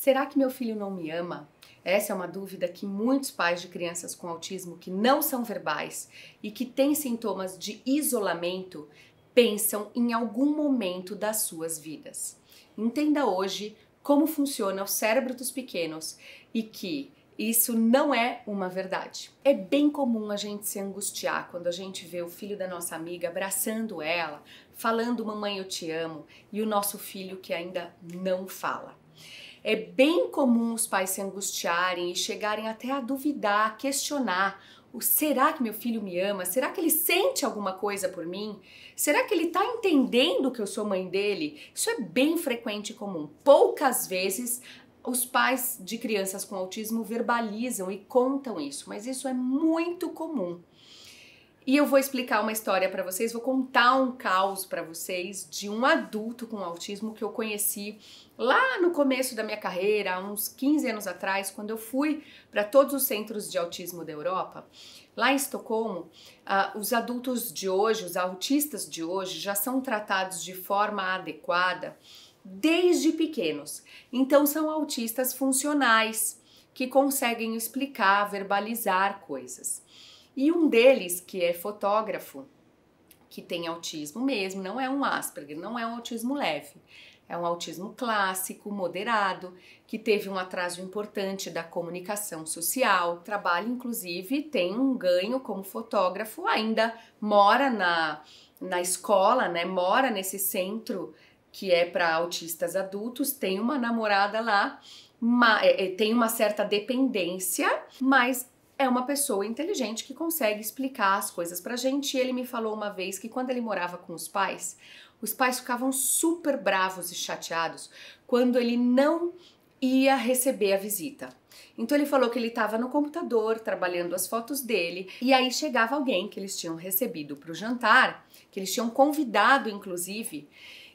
Será que meu filho não me ama? Essa é uma dúvida que muitos pais de crianças com autismo que não são verbais e que têm sintomas de isolamento pensam em algum momento das suas vidas. Entenda hoje como funciona o cérebro dos pequenos e que isso não é uma verdade. É bem comum a gente se angustiar quando a gente vê o filho da nossa amiga abraçando ela, falando mamãe eu te amo e o nosso filho que ainda não fala. É bem comum os pais se angustiarem e chegarem até a duvidar, a questionar. O, será que meu filho me ama? Será que ele sente alguma coisa por mim? Será que ele está entendendo que eu sou mãe dele? Isso é bem frequente e comum. Poucas vezes os pais de crianças com autismo verbalizam e contam isso, mas isso é muito comum. E eu vou explicar uma história para vocês, vou contar um caos para vocês de um adulto com autismo que eu conheci lá no começo da minha carreira, uns 15 anos atrás, quando eu fui para todos os centros de autismo da Europa. Lá em Estocolmo, uh, os adultos de hoje, os autistas de hoje, já são tratados de forma adequada desde pequenos. Então, são autistas funcionais que conseguem explicar, verbalizar coisas. E um deles, que é fotógrafo, que tem autismo mesmo, não é um Asperger, não é um autismo leve. É um autismo clássico, moderado, que teve um atraso importante da comunicação social, trabalha inclusive, tem um ganho como fotógrafo, ainda mora na, na escola, né? Mora nesse centro que é para autistas adultos, tem uma namorada lá, uma, é, é, tem uma certa dependência, mas é uma pessoa inteligente que consegue explicar as coisas pra gente. E ele me falou uma vez que quando ele morava com os pais, os pais ficavam super bravos e chateados quando ele não ia receber a visita. Então ele falou que ele estava no computador trabalhando as fotos dele e aí chegava alguém que eles tinham recebido para o jantar, que eles tinham convidado inclusive,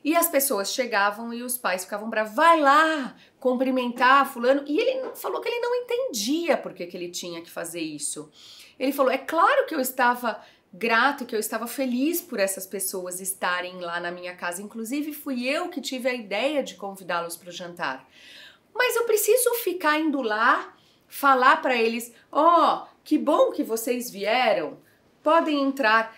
e as pessoas chegavam e os pais ficavam bravos, vai lá cumprimentar fulano. E ele falou que ele não entendia por que, que ele tinha que fazer isso. Ele falou, é claro que eu estava grato, que eu estava feliz por essas pessoas estarem lá na minha casa. Inclusive, fui eu que tive a ideia de convidá-los para o jantar. Mas eu preciso ficar indo lá, falar para eles: ó, oh, que bom que vocês vieram, podem entrar.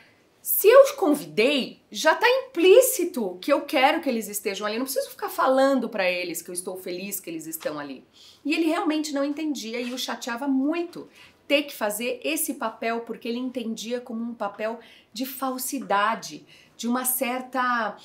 Se eu os convidei, já está implícito que eu quero que eles estejam ali. Não preciso ficar falando para eles que eu estou feliz que eles estão ali. E ele realmente não entendia e o chateava muito ter que fazer esse papel porque ele entendia como um papel de falsidade, de uma certa,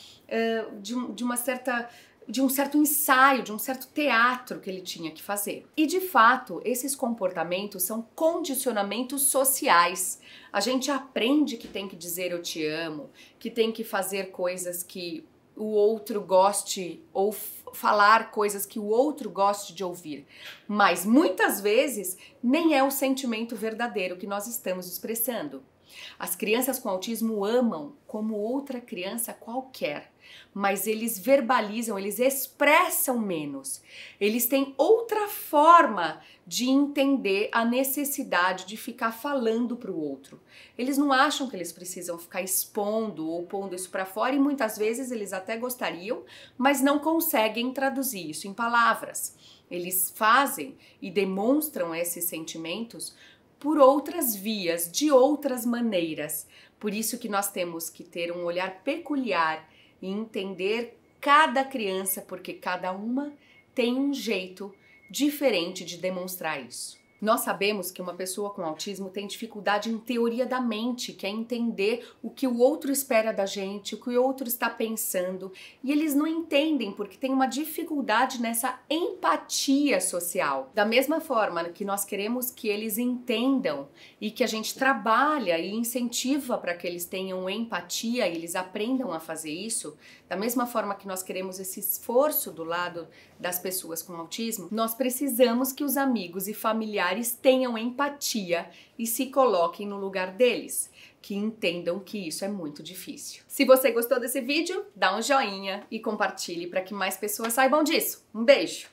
de, uma certa de um certo ensaio, de um certo teatro que ele tinha que fazer. E de fato, esses comportamentos são condicionamentos sociais. A gente aprende que tem que dizer eu te amo, que tem que fazer coisas que o outro goste ou falar coisas que o outro goste de ouvir. Mas muitas vezes nem é o sentimento verdadeiro que nós estamos expressando. As crianças com autismo amam como outra criança qualquer, mas eles verbalizam, eles expressam menos. Eles têm outra forma de entender a necessidade de ficar falando para o outro. Eles não acham que eles precisam ficar expondo ou pondo isso para fora e muitas vezes eles até gostariam, mas não conseguem traduzir isso em palavras. Eles fazem e demonstram esses sentimentos por outras vias, de outras maneiras. Por isso que nós temos que ter um olhar peculiar e entender cada criança, porque cada uma tem um jeito diferente de demonstrar isso. Nós sabemos que uma pessoa com autismo tem dificuldade em teoria da mente, que é entender o que o outro espera da gente, o que o outro está pensando, e eles não entendem porque tem uma dificuldade nessa empatia social. Da mesma forma que nós queremos que eles entendam e que a gente trabalha e incentiva para que eles tenham empatia e eles aprendam a fazer isso, da mesma forma que nós queremos esse esforço do lado das pessoas com autismo, nós precisamos que os amigos e familiares familiares tenham empatia e se coloquem no lugar deles, que entendam que isso é muito difícil. Se você gostou desse vídeo, dá um joinha e compartilhe para que mais pessoas saibam disso. Um beijo!